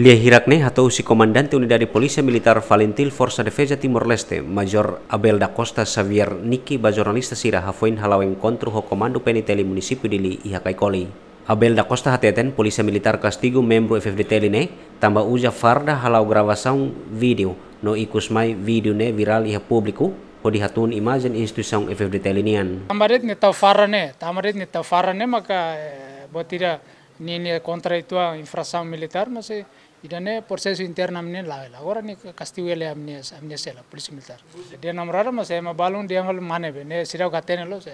Lia Hirakne atau si komandan unidad dari Polisi Militer Valentil Forza Defesa Timor-Leste, Major Abel da Costa Xavier Niki, Bajoranista sira hafoin Halaweng, kontruho ho komando peniteli munisipi dili ihakai koli. Abel da Costa hateten polisi militer kastigu membro FFD Teline tamba uja farda halau gravação video no ikus mai video ne viral iha publiku ho dihatun imagen instituição FFD linian. E tamarit ni tau farane, tamarit ni tau farane maka eh, botira ni contra itu infração militar não sei es processo interno amne la la agora ni castigo ele amne amne la polícia militar de namrara mas é ma balón de angal mane ne sira gatene lo se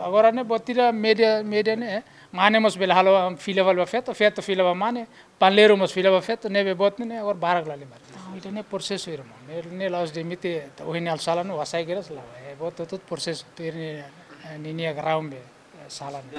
agora ne botira media media ne eh, mane mos, bela halo am fila val feto, fet fila va mane panlero mos, fila va fet ne be botne ne agora barak la le mar ah, idane processo irmo ne laos de mite oine al sala no asai geras la e boto tot processo per ni ni agraum be eh, sala. de